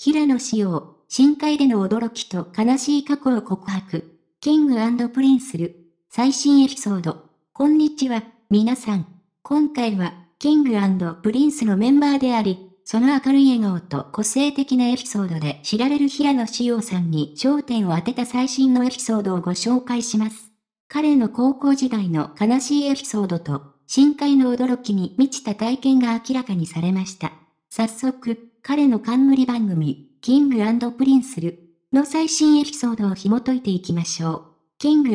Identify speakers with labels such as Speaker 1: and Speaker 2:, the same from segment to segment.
Speaker 1: 平野紫耀、深海での驚きと悲しい過去を告白。キングプリンスル、最新エピソード。こんにちは、皆さん。今回は、キングプリンスのメンバーであり、その明るい笑顔と個性的なエピソードで知られる平野紫耀さんに焦点を当てた最新のエピソードをご紹介します。彼の高校時代の悲しいエピソードと、深海の驚きに満ちた体験が明らかにされました。早速、彼の冠番組、キングプリンスルの最新エピソードを紐解いていきましょう。キング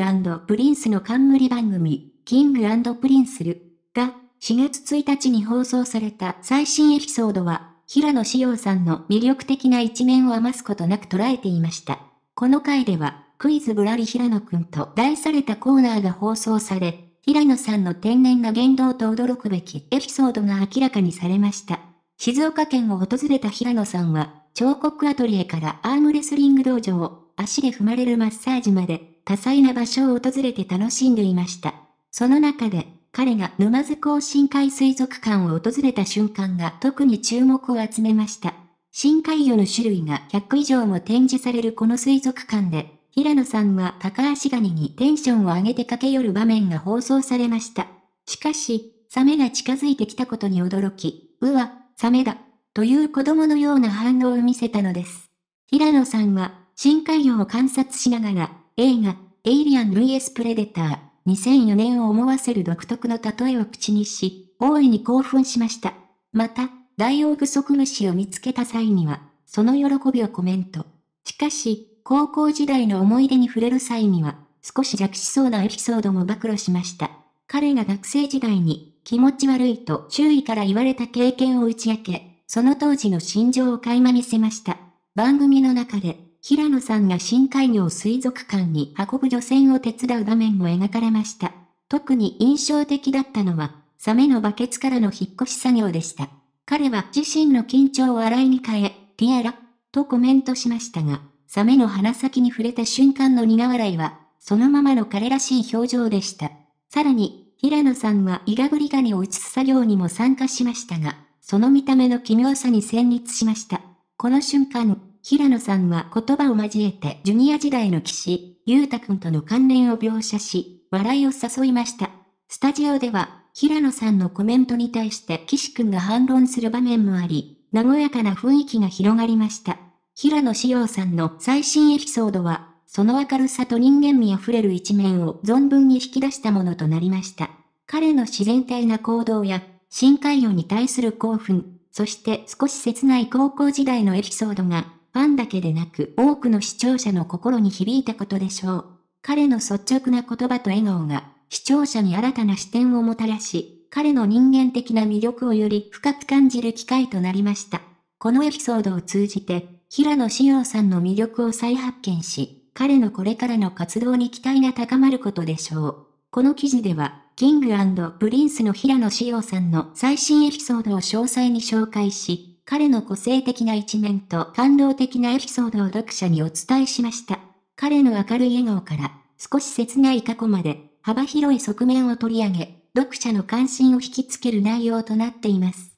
Speaker 1: プリンスの冠番組、キングプリンスルが4月1日に放送された最新エピソードは、平野志陽さんの魅力的な一面を余すことなく捉えていました。この回では、クイズぶらり平野くんと題されたコーナーが放送され、平野さんの天然な言動と驚くべきエピソードが明らかにされました。静岡県を訪れた平野さんは、彫刻アトリエからアームレスリング道場、足で踏まれるマッサージまで、多彩な場所を訪れて楽しんでいました。その中で、彼が沼津港深海水族館を訪れた瞬間が特に注目を集めました。深海魚の種類が100以上も展示されるこの水族館で、平野さんは高足ガニにテンションを上げて駆け寄る場面が放送されました。しかし、サメが近づいてきたことに驚き、うわ、サメだ、という子供のような反応を見せたのです。平野さんは、深海魚を観察しながら、映画、エイリアン VS プレデター、2004年を思わせる独特の例えを口にし、大いに興奮しました。また、ダイオウグソクムシを見つけた際には、その喜びをコメント。しかし、高校時代の思い出に触れる際には、少し弱しそうなエピソードも暴露しました。彼が学生時代に気持ち悪いと周囲から言われた経験を打ち明け、その当時の心情を垣間見せました。番組の中で、平野さんが深海魚を水族館に運ぶ漁船を手伝う場面も描かれました。特に印象的だったのは、サメのバケツからの引っ越し作業でした。彼は自身の緊張を洗いに変え、ティアラ、とコメントしましたが、サメの鼻先に触れた瞬間の苦笑いは、そのままの彼らしい表情でした。さらに、平野さんはイガブリガニを移す作業にも参加しましたが、その見た目の奇妙さに戦慄しました。この瞬間、平野さんは言葉を交えてジュニア時代の騎士、ゆうたくんとの関連を描写し、笑いを誘いました。スタジオでは、平野さんのコメントに対して岸くんが反論する場面もあり、和やかな雰囲気が広がりました。平野志陽さんの最新エピソードは、その明るさと人間味あふれる一面を存分に引き出したものとなりました。彼の自然体な行動や、深海魚に対する興奮、そして少し切ない高校時代のエピソードが、ファンだけでなく多くの視聴者の心に響いたことでしょう。彼の率直な言葉と笑顔が、視聴者に新たな視点をもたらし、彼の人間的な魅力をより深く感じる機会となりました。このエピソードを通じて、平野紫耀さんの魅力を再発見し、彼のこれからの活動に期待が高まることでしょう。この記事では、キングプリンスの平野紫耀さんの最新エピソードを詳細に紹介し、彼の個性的な一面と感動的なエピソードを読者にお伝えしました。彼の明るい笑顔から少し切ない過去まで幅広い側面を取り上げ、読者の関心を引きつける内容となっています。